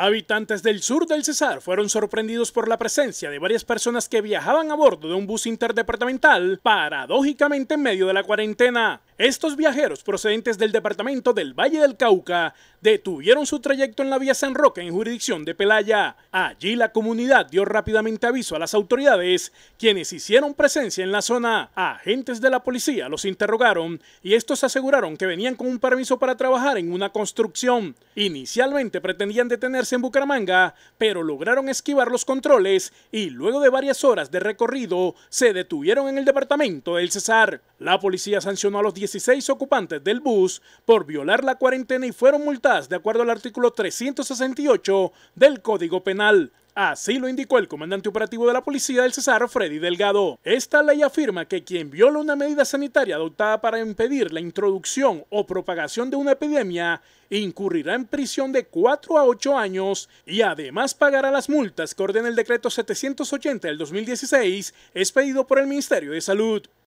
Habitantes del sur del Cesar fueron sorprendidos por la presencia de varias personas que viajaban a bordo de un bus interdepartamental, paradójicamente en medio de la cuarentena. Estos viajeros procedentes del departamento del Valle del Cauca detuvieron su trayecto en la vía San Roque en jurisdicción de Pelaya. Allí la comunidad dio rápidamente aviso a las autoridades, quienes hicieron presencia en la zona. Agentes de la policía los interrogaron y estos aseguraron que venían con un permiso para trabajar en una construcción. Inicialmente pretendían detenerse en Bucaramanga, pero lograron esquivar los controles y luego de varias horas de recorrido se detuvieron en el departamento del Cesar. La policía sancionó a los 10 16 ocupantes del bus por violar la cuarentena y fueron multadas de acuerdo al artículo 368 del Código Penal. Así lo indicó el comandante operativo de la policía del Cesar, Freddy Delgado. Esta ley afirma que quien viola una medida sanitaria adoptada para impedir la introducción o propagación de una epidemia incurrirá en prisión de 4 a 8 años y además pagará las multas que ordena el decreto 780 del 2016 expedido por el Ministerio de Salud.